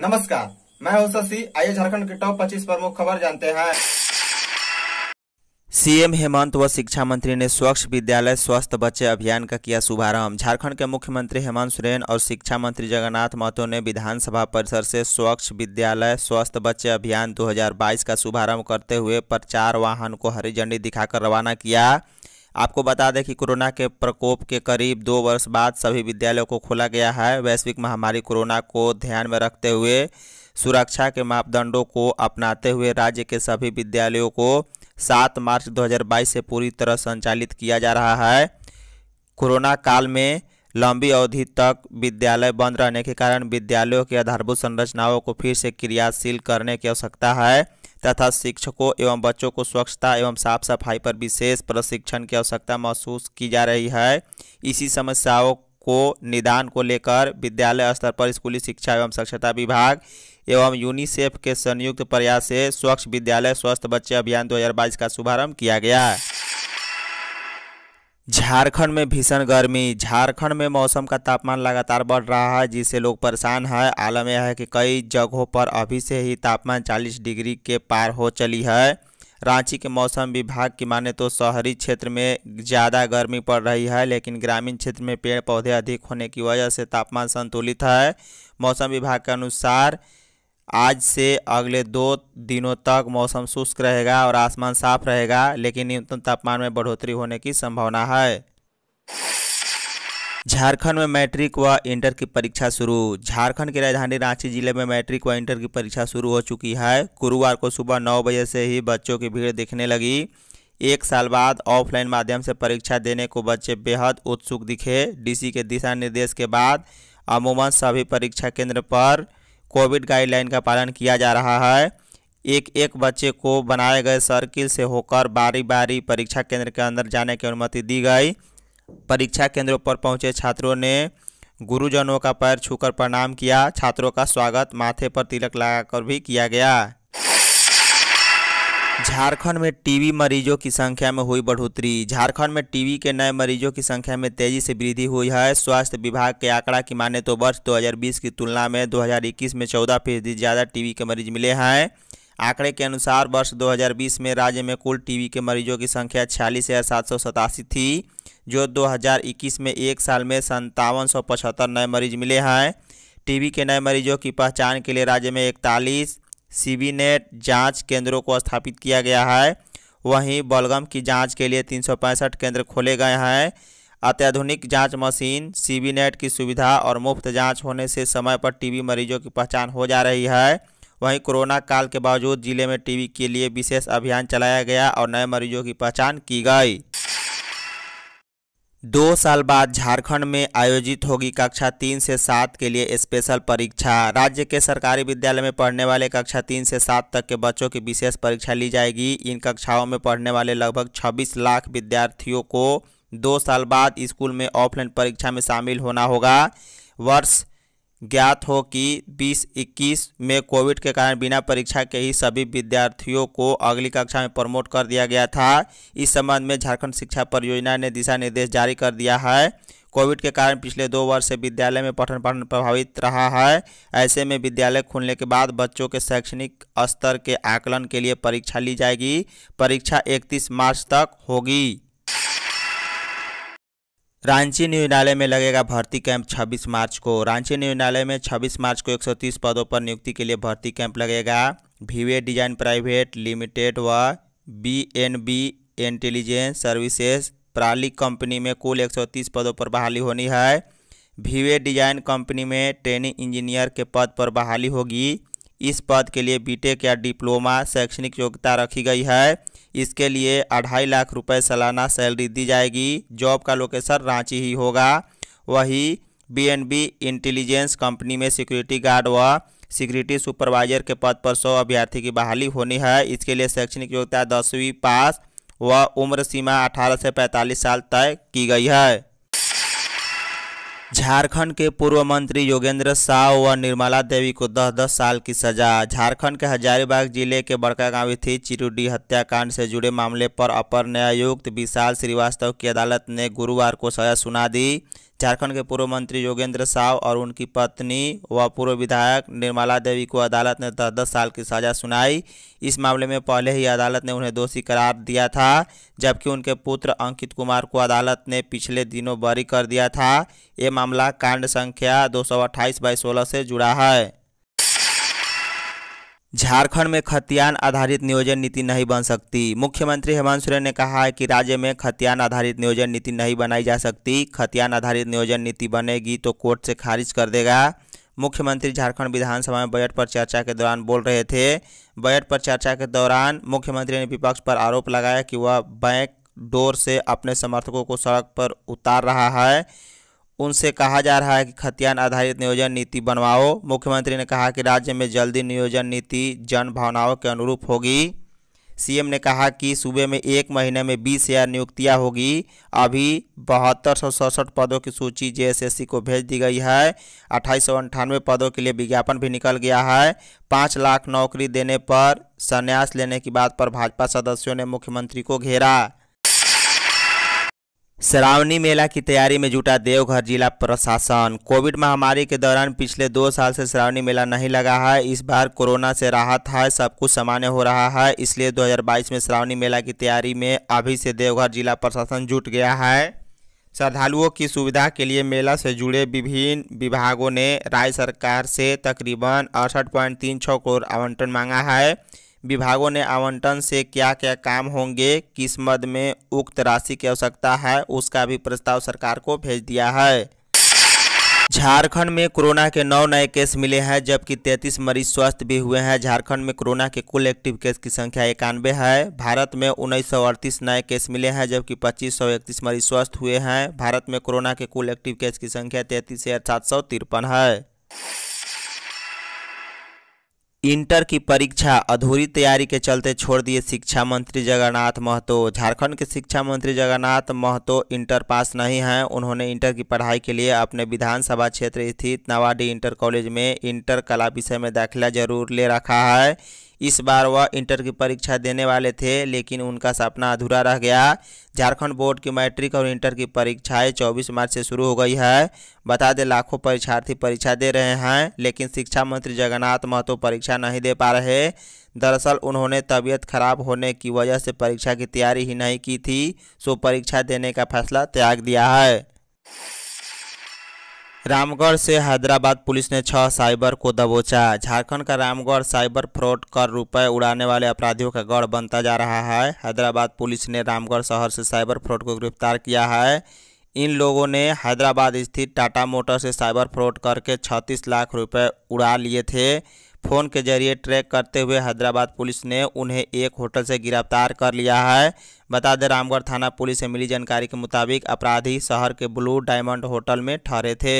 नमस्कार मैं हूं शशि आइए झारखंड के टॉप 25 प्रमुख खबर जानते हैं सीएम हेमंत व शिक्षा मंत्री ने स्वच्छ विद्यालय स्वस्थ बच्चे अभियान का किया शुभारंभ झारखंड के मुख्यमंत्री हेमंत सोरेन और शिक्षा मंत्री जगन्नाथ महतो ने विधानसभा परिसर से स्वच्छ विद्यालय स्वस्थ बच्चे अभियान 2022 का शुभारंभ करते हुए प्रचार वाहन को हरी झंडी दिखाकर रवाना किया आपको बता दें कि कोरोना के प्रकोप के करीब दो वर्ष बाद सभी विद्यालयों को खोला गया है वैश्विक महामारी कोरोना को ध्यान में रखते हुए सुरक्षा के मापदंडों को अपनाते हुए राज्य के सभी विद्यालयों को 7 मार्च 2022 से पूरी तरह संचालित किया जा रहा है कोरोना काल में लंबी अवधि तक विद्यालय बंद रहने के कारण विद्यालयों की आधारभूत संरचनाओं को फिर से क्रियाशील करने की आवश्यकता है तथा शिक्षकों एवं बच्चों को स्वच्छता एवं साफ सफाई पर विशेष प्रशिक्षण की आवश्यकता महसूस की जा रही है इसी समस्याओं को निदान को लेकर विद्यालय स्तर पर स्कूली शिक्षा एवं स्वच्छता विभाग एवं यूनिसेफ के संयुक्त प्रयास से स्वच्छ विद्यालय स्वस्थ बच्चे अभियान 2022 का शुभारंभ किया गया झारखंड में भीषण गर्मी झारखंड में मौसम का तापमान लगातार बढ़ रहा है जिससे लोग परेशान हैं आलम यह है कि कई जगहों पर अभी से ही तापमान 40 डिग्री के पार हो चली है रांची के मौसम विभाग की माने तो शहरी क्षेत्र में ज़्यादा गर्मी पड़ रही है लेकिन ग्रामीण क्षेत्र में पेड़ पौधे अधिक होने की वजह से तापमान संतुलित है मौसम विभाग के अनुसार आज से अगले दो दिनों तक मौसम शुष्क रहेगा और आसमान साफ रहेगा लेकिन न्यूनतम तापमान में बढ़ोतरी होने की संभावना है झारखंड में मैट्रिक व इंटर की परीक्षा शुरू झारखंड की राजधानी रांची जिले में मैट्रिक व इंटर की परीक्षा शुरू हो चुकी है गुरुवार को सुबह नौ बजे से ही बच्चों की भीड़ दिखने लगी एक साल बाद ऑफलाइन माध्यम से परीक्षा देने को बच्चे बेहद उत्सुक दिखे डीसी के दिशा निर्देश के बाद अमूमन सभी परीक्षा केंद्र पर कोविड गाइडलाइन का पालन किया जा रहा है एक एक बच्चे को बनाए गए सर्किल से होकर बारी बारी परीक्षा केंद्र के अंदर जाने की अनुमति दी गई परीक्षा केंद्रों पर पहुंचे छात्रों ने गुरुजनों का पैर छूकर प्रणाम किया छात्रों का स्वागत माथे पर तिलक लगाकर भी किया गया झारखंड में टीबी मरीजों की संख्या में हुई बढ़ोतरी झारखंड में टीबी के नए मरीजों की संख्या में तेजी से वृद्धि हुई है स्वास्थ्य विभाग के आंकड़ा की माने तो वर्ष 2020 की तुलना में 2021 में 14 फीसदी ज़्यादा टीबी के मरीज मिले हैं आंकड़े के अनुसार वर्ष 2020 में राज्य में कुल टीबी के मरीजों की संख्या छियालीस थी जो दो में एक साल में संतावन नए मरीज मिले हैं टी के नए मरीजों की पहचान के लिए राज्य में इकतालीस नेट जांच केंद्रों को स्थापित किया गया है वहीं बलगम की जांच के लिए तीन केंद्र खोले गए हैं अत्याधुनिक जांच मशीन नेट की सुविधा और मुफ्त जांच होने से समय पर टीबी मरीजों की पहचान हो जा रही है वहीं कोरोना काल के बावजूद जिले में टीबी के लिए विशेष अभियान चलाया गया और नए मरीजों की पहचान की गई दो साल बाद झारखंड में आयोजित होगी कक्षा तीन से सात के लिए स्पेशल परीक्षा राज्य के सरकारी विद्यालय में पढ़ने वाले कक्षा तीन से सात तक के बच्चों की विशेष परीक्षा ली जाएगी इन कक्षाओं में पढ़ने वाले लगभग 26 लाख विद्यार्थियों को दो साल बाद स्कूल में ऑफलाइन परीक्षा में शामिल होना होगा वर्ष ज्ञात हो कि 2021 में कोविड के कारण बिना परीक्षा के ही सभी विद्यार्थियों को अगली कक्षा में प्रमोट कर दिया गया था इस संबंध में झारखंड शिक्षा परियोजना ने दिशा निर्देश जारी कर दिया है कोविड के कारण पिछले दो वर्ष से विद्यालय में पठन पाठन प्रभावित रहा है ऐसे में विद्यालय खुलने के बाद बच्चों के शैक्षणिक स्तर के आकलन के लिए परीक्षा ली जाएगी परीक्षा 31 मार्च तक होगी रांची न्यायालय में लगेगा भर्ती कैंप 26 मार्च को रांची न्यायालय में 26 मार्च को 130 पदों पर नियुक्ति के लिए भर्ती कैंप लगेगा भीवे डिजाइन प्राइवेट लिमिटेड व B N B intelligence services प्राली कंपनी में कुल 130 पदों पर बहाली होनी है भीवे डिजाइन कंपनी में ट्रेनिंग इंजीनियर के पद पर बहाली होगी इस पद के लिए बीटेक या डिप्लोमा शैक्षणिक योग्यता रखी गई है इसके लिए अढ़ाई लाख रुपए सालाना सैलरी दी जाएगी जॉब का लोकेशन रांची ही होगा वही बीएनबी इंटेलिजेंस कंपनी में सिक्योरिटी गार्ड व सिक्योरिटी सुपरवाइजर के पद पर सौ अभ्यर्थी की बहाली होनी है इसके लिए शैक्षणिक योग्यता दसवीं पास व उम्र सीमा अठारह से पैंतालीस साल तय की गई है झारखंड के पूर्व मंत्री योगेंद्र साव व निर्मला देवी को 10-10 साल की सजा झारखंड के हजारीबाग जिले के बड़कागांव स्थित चिरुडी हत्याकांड से जुड़े मामले पर अपर न्यायुक्त विशाल श्रीवास्तव की अदालत ने गुरुवार को सजा सुना दी झारखंड के पूर्व मंत्री योगेंद्र साव और उनकी पत्नी व पूर्व विधायक निर्मला देवी को अदालत ने दस दस साल की सज़ा सुनाई इस मामले में पहले ही अदालत ने उन्हें दोषी करार दिया था जबकि उनके पुत्र अंकित कुमार को अदालत ने पिछले दिनों बरी कर दिया था ये मामला कांड संख्या दो सौ अट्ठाईस बाई सोलह से जुड़ा है झारखंड में खतियान आधारित नियोजन नीति नहीं बन सकती मुख्यमंत्री हेमंत सोरेन ने कहा है कि राज्य में खतियान आधारित नियोजन नीति नहीं बनाई जा सकती खतियान आधारित नियोजन नीति बनेगी तो कोर्ट से खारिज कर देगा मुख्यमंत्री झारखंड विधानसभा में बजट पर चर्चा के दौरान बोल रहे थे बजट पर चर्चा के दौरान मुख्यमंत्री ने विपक्ष पर आरोप लगाया कि वह बैंक डोर से अपने समर्थकों को सड़क पर उतार रहा है उनसे कहा जा रहा है कि खतियान आधारित नियोजन नीति बनवाओ मुख्यमंत्री ने कहा कि राज्य में जल्दी नियोजन नीति जन भावनाओं के अनुरूप होगी सीएम ने कहा कि सूबे में एक महीने में बीस हज़ार नियुक्तियाँ होगी अभी बहत्तर सौ सड़सठ पदों की सूची जेएसएससी को भेज दी गई है अट्ठाईस सौ अंठानवे पदों के लिए विज्ञापन भी निकल गया है पाँच लाख नौकरी देने पर संन्यास लेने की बात पर भाजपा सदस्यों ने मुख्यमंत्री को घेरा श्रावणी मेला की तैयारी में जुटा देवघर जिला प्रशासन कोविड महामारी के दौरान पिछले दो साल से श्रावणी मेला नहीं लगा है इस बार कोरोना से राहत है सब कुछ सामान्य हो रहा है इसलिए 2022 में श्रावणी मेला की तैयारी में अभी से देवघर जिला प्रशासन जुट गया है श्रद्धालुओं की सुविधा के लिए मेला से जुड़े विभिन्न विभागों ने राज्य सरकार से तकरीबन अड़सठ करोड़ आवंटन मांगा है विभागों ने आवंटन से क्या क्या काम होंगे किस मद में उक्त राशि की आवश्यकता है उसका भी प्रस्ताव सरकार को भेज दिया है झारखंड में कोरोना के नौ नए केस मिले हैं जबकि 33 मरीज स्वस्थ भी हुए हैं झारखंड में कोरोना के कुल एक्टिव केस की संख्या इक्यानवे है भारत में उन्नीस नए केस मिले हैं जबकि पच्चीस मरीज स्वस्थ हुए हैं भारत में कोरोना के कुल एक्टिव केस की संख्या तैंतीस है है इंटर की परीक्षा अधूरी तैयारी के चलते छोड़ दिए शिक्षा मंत्री जगन्नाथ महतो झारखंड के शिक्षा मंत्री जगन्नाथ महतो इंटर पास नहीं हैं उन्होंने इंटर की पढ़ाई के लिए अपने विधानसभा क्षेत्र स्थित नवाडी इंटर कॉलेज में इंटर कला विषय में दाखिला जरूर ले रखा है इस बार वह इंटर की परीक्षा देने वाले थे लेकिन उनका सपना अधूरा रह गया झारखंड बोर्ड की मैट्रिक और इंटर की परीक्षाएं 24 मार्च से शुरू हो गई है बता दें लाखों परीक्षार्थी परीक्षा दे रहे हैं लेकिन शिक्षा मंत्री जगन्नाथ महतो परीक्षा नहीं दे पा रहे दरअसल उन्होंने तबीयत खराब होने की वजह से परीक्षा की तैयारी ही नहीं की थी सो परीक्षा देने का फैसला त्याग दिया है रामगढ़ से हैदराबाद पुलिस ने छह साइबर को दबोचा झारखंड का रामगढ़ साइबर फ्रॉड कर रुपए उड़ाने वाले अपराधियों का गढ़ बनता जा रहा है हैदराबाद पुलिस ने रामगढ़ शहर से साइबर फ्रॉड को गिरफ्तार किया है इन लोगों ने हैदराबाद स्थित टाटा मोटर से साइबर फ्रॉड करके छत्तीस लाख रुपए उड़ा लिए थे फ़ोन के जरिए ट्रैक करते हुए हैदराबाद पुलिस ने उन्हें एक होटल से गिरफ्तार कर लिया है बता दें रामगढ़ थाना पुलिस से मिली जानकारी के मुताबिक अपराधी शहर के ब्लू डायमंड होटल में ठहरे थे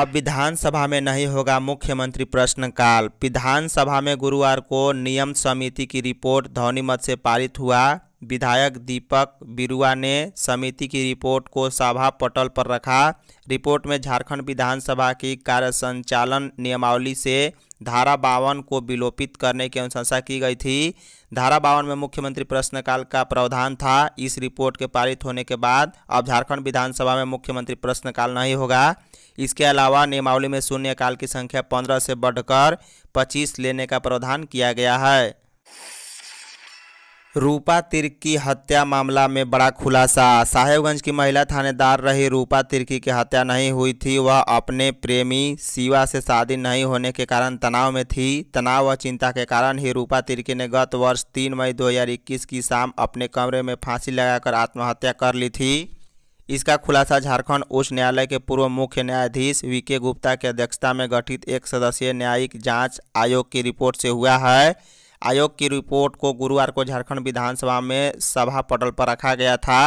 अब विधानसभा में नहीं होगा मुख्यमंत्री प्रश्नकाल विधानसभा में गुरुवार को नियम समिति की रिपोर्ट ध्वनिमत से पारित हुआ विधायक दीपक बिरुआ ने समिति की रिपोर्ट को सभा पटल पर रखा रिपोर्ट में झारखंड विधानसभा की कार्य संचालन नियमावली से धारा बावन को विलोपित करने की अनुशंसा की गई थी धारा बावन में मुख्यमंत्री प्रश्नकाल का प्रावधान था इस रिपोर्ट के पारित होने के बाद अब झारखंड विधानसभा में मुख्यमंत्री प्रश्नकाल नहीं होगा इसके अलावा नियमावली में शून्यकाल की संख्या पंद्रह से बढ़कर पच्चीस लेने का प्रावधान किया गया है रूपा तिर्की हत्या मामला में बड़ा खुलासा साहेबगंज की महिला थानेदार रही रूपा तिर्की की हत्या नहीं हुई थी वह अपने प्रेमी शिवा से शादी नहीं होने के कारण तनाव में थी तनाव व चिंता के कारण ही रूपा तिर्की ने गत वर्ष तीन मई 2021 की शाम अपने कमरे में फांसी लगाकर आत्महत्या कर ली थी इसका खुलासा झारखंड उच्च न्यायालय के पूर्व मुख्य न्यायाधीश वी के गुप्ता की अध्यक्षता में गठित एक सदस्यीय न्यायिक जाँच आयोग की रिपोर्ट से हुआ है आयोग की रिपोर्ट को गुरुवार को झारखंड विधानसभा में सभा पटल पर रखा गया था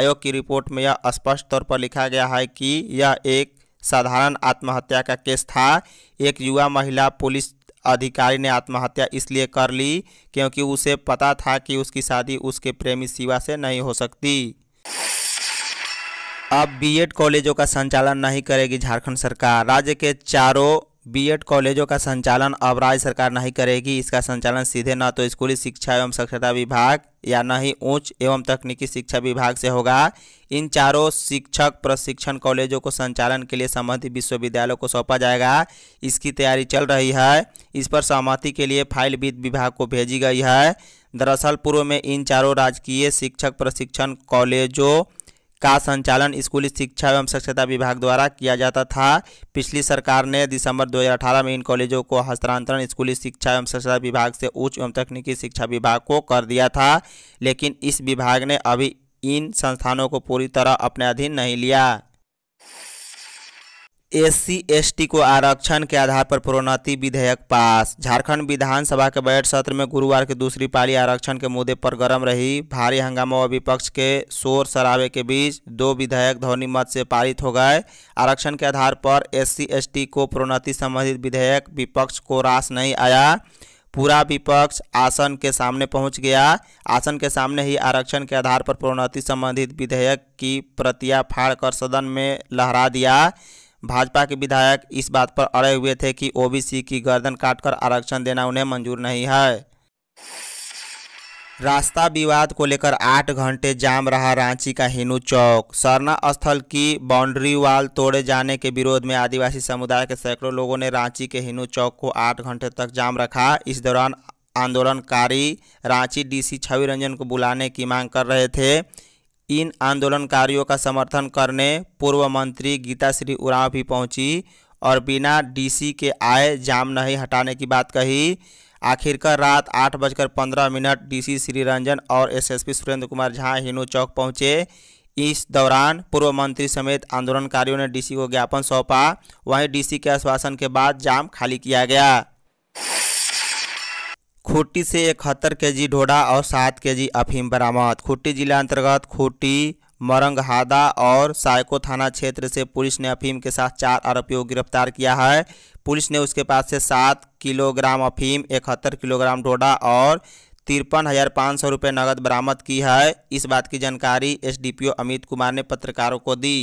आयोग की रिपोर्ट में यह स्पष्ट तौर पर लिखा गया है कि यह एक साधारण आत्महत्या का केस था एक युवा महिला पुलिस अधिकारी ने आत्महत्या इसलिए कर ली क्योंकि उसे पता था कि उसकी शादी उसके प्रेमी शिवा से नहीं हो सकती अब बीएड कॉलेजों का संचालन नहीं करेगी झारखंड सरकार राज्य के चारों बीएड कॉलेजों का संचालन अब राज्य सरकार नहीं करेगी इसका संचालन सीधे न तो स्कूली शिक्षा एवं साक्षरता विभाग या न ही उच्च एवं तकनीकी शिक्षा विभाग से होगा इन चारों शिक्षक प्रशिक्षण कॉलेजों को संचालन के लिए संबंधित विश्वविद्यालयों को सौंपा जाएगा इसकी तैयारी चल रही है इस पर सहमति के लिए फाइल वित्त विभाग को भेजी गई है दरअसल पूर्व में इन चारों राजकीय शिक्षक प्रशिक्षण कॉलेजों का संचालन स्कूली शिक्षा एवं स्वच्छता विभाग द्वारा किया जाता था पिछली सरकार ने दिसंबर 2018 में इन कॉलेजों को हस्तांतरण स्कूली शिक्षा एवं स्वच्छता विभाग से उच्च एवं तकनीकी शिक्षा विभाग को कर दिया था लेकिन इस विभाग ने अभी इन संस्थानों को पूरी तरह अपने अधीन नहीं लिया एससी एसटी को आरक्षण के आधार पर प्रोन्नति विधेयक पास झारखंड विधानसभा के बजट सत्र में गुरुवार की दूसरी पाली आरक्षण के मुद्दे पर गर्म रही भारी हंगामा और विपक्ष के शोर शराबे के बीच दो विधेयक ध्वनि मत से पारित हो गए आरक्षण के आधार पर एससी एसटी को प्रोन्नति संबंधित विधेयक विपक्ष को रास नहीं आया पूरा विपक्ष आसन के सामने पहुंच गया आसन के सामने ही आरक्षण के आधार पर प्रोन्नति संबंधित विधेयक की प्रतिया फाड़ कर सदन में लहरा दिया भाजपा के विधायक इस बात पर अड़े हुए थे कि ओबीसी की गर्दन काटकर आरक्षण देना उन्हें मंजूर नहीं है रास्ता विवाद को लेकर आठ घंटे जाम रहा रांची का हिनू चौक सरना स्थल की बाउंड्री वाल तोड़े जाने के विरोध में आदिवासी समुदाय के सैकड़ों लोगों ने रांची के हिनू चौक को आठ घंटे तक जाम रखा इस दौरान आंदोलनकारी रांची डीसी छवि रंजन को बुलाने की मांग कर रहे थे इन आंदोलनकारियों का समर्थन करने पूर्व मंत्री गीता श्री उरांव भी पहुंची और बिना डीसी के आए जाम नहीं हटाने की बात कही आखिरकार रात आठ बजकर पंद्रह मिनट डीसी श्री रंजन और एसएसपी सुरेंद्र कुमार झा हिनू चौक पहुंचे इस दौरान पूर्व मंत्री समेत आंदोलनकारियों ने डीसी को ज्ञापन सौंपा वहीं डीसी के आश्वासन के बाद जाम खाली किया गया खूटी से इकहत्तर के जी डोडा और सात के जी अफीम बरामद खूटी जिला अंतर्गत खूटी मरंगहादा और सायको थाना क्षेत्र से पुलिस ने अफीम के साथ चार आरोपियों को गिरफ्तार किया है पुलिस ने उसके पास से सात किलोग्राम अफीम इकहत्तर किलोग्राम ढोडा और तिरपन हज़ार पाँच सौ रुपये नकद बरामद की है इस बात की जानकारी एसडीपीओ अमित कुमार ने पत्रकारों को दी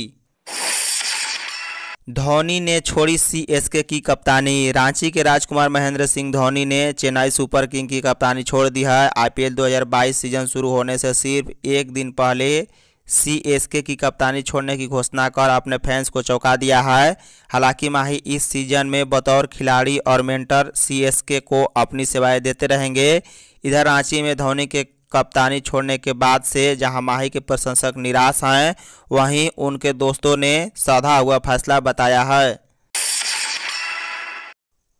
धोनी ने छोड़ी सीएसके की कप्तानी रांची के राजकुमार महेंद्र सिंह धोनी ने चेन्नई सुपर किंग की कप्तानी छोड़ दी है आईपीएल 2022 सीजन शुरू होने से सिर्फ एक दिन पहले सीएसके की कप्तानी छोड़ने की घोषणा कर अपने फैंस को चौंका दिया है हालांकि माही इस सीजन में बतौर खिलाड़ी और मेंटर सीएसके को अपनी सेवाएं देते रहेंगे इधर रांची में धोनी के कप्तानी छोड़ने के बाद से जहां माही के प्रशंसक निराश हैं वहीं उनके दोस्तों ने साधा हुआ फैसला बताया है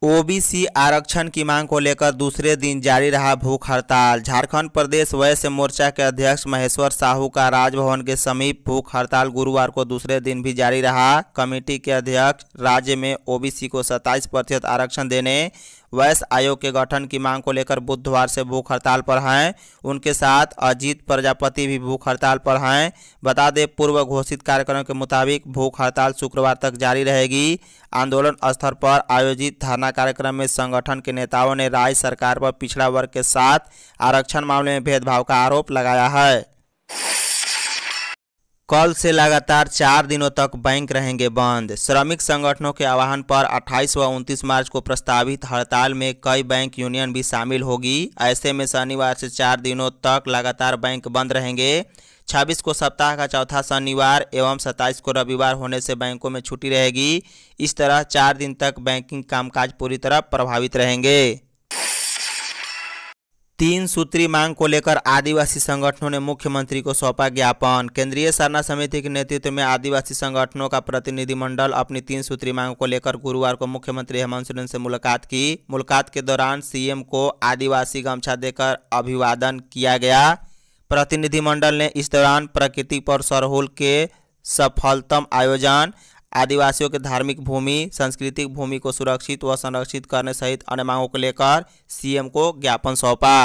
ओबीसी आरक्षण की मांग को लेकर दूसरे दिन जारी रहा भूख हड़ताल झारखंड प्रदेश वैश्य मोर्चा के अध्यक्ष महेश्वर साहू का राजभवन के समीप भूख हड़ताल गुरुवार को दूसरे दिन भी जारी रहा कमेटी के अध्यक्ष राज्य में ओबीसी को 27 प्रतिशत आरक्षण देने वैस आयोग के गठन की मांग को लेकर बुधवार से भूख हड़ताल पर हैं उनके साथ अजीत प्रजापति भी भूख हड़ताल पर हैं बता दें पूर्व घोषित कार्यक्रम के मुताबिक भूख हड़ताल शुक्रवार तक जारी रहेगी आंदोलन स्तर पर आयोजित धरना कार्यक्रम में संगठन के नेताओं ने राज्य सरकार पर पिछड़ा वर्ग के साथ आरक्षण मामले में भेदभाव का आरोप लगाया है कल से लगातार चार दिनों तक बैंक रहेंगे बंद श्रमिक संगठनों के आह्वान पर 28 व 29 मार्च को प्रस्तावित हड़ताल में कई बैंक यूनियन भी शामिल होगी ऐसे में शनिवार से चार दिनों तक लगातार बैंक बंद रहेंगे 26 को सप्ताह का चौथा शनिवार एवं 27 को रविवार होने से बैंकों में छुट्टी रहेगी इस तरह चार दिन तक बैंकिंग कामकाज पूरी तरह प्रभावित रहेंगे तीन सूत्री मांग को लेकर आदिवासी संगठनों ने मुख्यमंत्री को सौंपा ज्ञापन केंद्रीय सरना समिति के नेतृत्व में आदिवासी संगठनों का प्रतिनिधिमंडल अपनी तीन सूत्री मांग को लेकर गुरुवार को मुख्यमंत्री हेमंत सोरेन से मुलाकात की मुलाकात के दौरान सीएम को आदिवासी गमछा देकर अभिवादन किया गया प्रतिनिधिमंडल ने इस दौरान प्रकृति पर सरहुल के सफलतम आयोजन आदिवासियों के धार्मिक भूमि सांस्कृतिक भूमि को सुरक्षित व संरक्षित करने सहित अन्य मांगों को लेकर सीएम को ज्ञापन सौंपा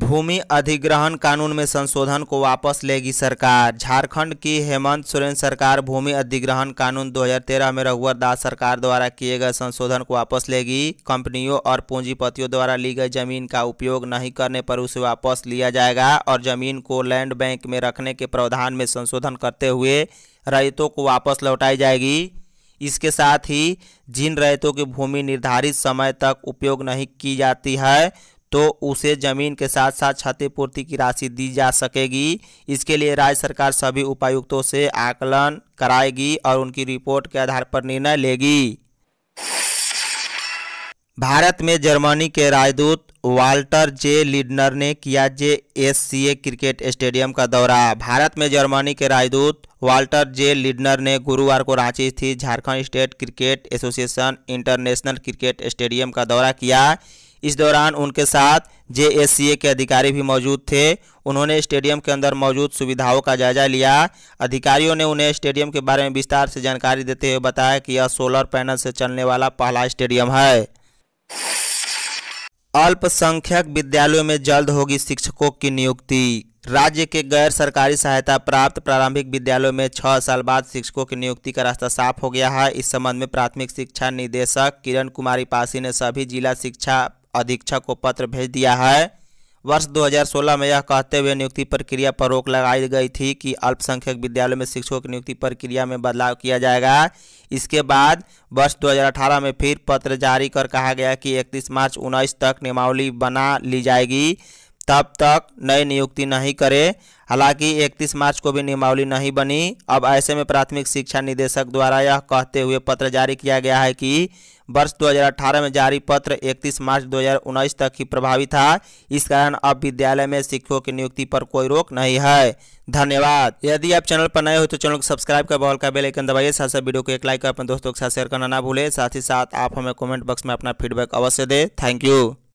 भूमि अधिग्रहण कानून में संशोधन को वापस लेगी सरकार झारखंड की हेमंत सोरेन सरकार भूमि अधिग्रहण कानून 2013 में रघुवर दास सरकार द्वारा किए गए संशोधन को वापस लेगी कंपनियों और पूंजीपतियों द्वारा ली गई जमीन का उपयोग नहीं करने पर उसे वापस लिया जाएगा और जमीन को लैंड बैंक में रखने के प्रावधान में संशोधन करते हुए रैतों को वापस लौटाई जाएगी इसके साथ ही जिन रैतों की भूमि निर्धारित समय तक उपयोग नहीं की जाती है तो उसे जमीन के साथ साथ क्षतिपूर्ति की राशि दी जा सकेगी इसके लिए राज्य सरकार सभी उपायुक्तों से आकलन कराएगी और उनकी रिपोर्ट के आधार पर निर्णय लेगी भारत में जर्मनी के राजदूत वाल्टर जे लिडनर ने किया जे एस क्रिकेट स्टेडियम का दौरा भारत में जर्मनी के राजदूत वाल्टर जे लिडनर ने गुरुवार को रांची स्थित Jharkhand state cricket association international cricket stadium का दौरा किया इस दौरान उनके साथ जे के अधिकारी भी मौजूद थे उन्होंने स्टेडियम के अंदर मौजूद सुविधाओं का जायजा लिया अधिकारियों ने उन्हें स्टेडियम के बारे में विस्तार से जानकारी देते हुए बताया कि यह सोलर पैनल से चलने वाला पहला स्टेडियम है अल्पसंख्यक विद्यालयों में जल्द होगी शिक्षकों की नियुक्ति राज्य के गैर सरकारी सहायता प्राप्त प्रारंभिक विद्यालयों में छः साल बाद शिक्षकों की नियुक्ति का रास्ता साफ हो गया है इस संबंध में प्राथमिक शिक्षा निदेशक किरण कुमारी पासी ने सभी जिला शिक्षा अधीक्षक को पत्र भेज दिया है वर्ष 2016 में यह कहते हुए नियुक्ति प्रक्रिया पर रोक लगाई गई थी कि अल्पसंख्यक विद्यालयों में शिक्षकों की नियुक्ति प्रक्रिया में बदलाव किया जाएगा इसके बाद वर्ष 2018 में फिर पत्र जारी कर कहा गया कि 31 मार्च उन्नीस तक नियमावली बना ली जाएगी तब तक नई नियुक्ति नहीं करे हालांकि 31 मार्च को भी नियमावली नहीं बनी अब ऐसे में प्राथमिक शिक्षा निदेशक द्वारा यह कहते हुए पत्र जारी किया गया है कि वर्ष 2018 में जारी पत्र 31 मार्च 2019 तक ही प्रभावी था इस कारण अब विद्यालय में शिक्षकों की नियुक्ति पर कोई रोक नहीं है धन्यवाद यदि आप चैनल पर नए हो तो चैनल को सब्सक्राइब कर बॉल का बेलाइकन दबाइए साथ साथ वीडियो को एक लाइक अपने दोस्तों के साथ शेयर करना ना भूले साथ ही साथ आप हमें कॉमेंट बॉक्स में अपना फीडबैक अवश्य दें थैंक यू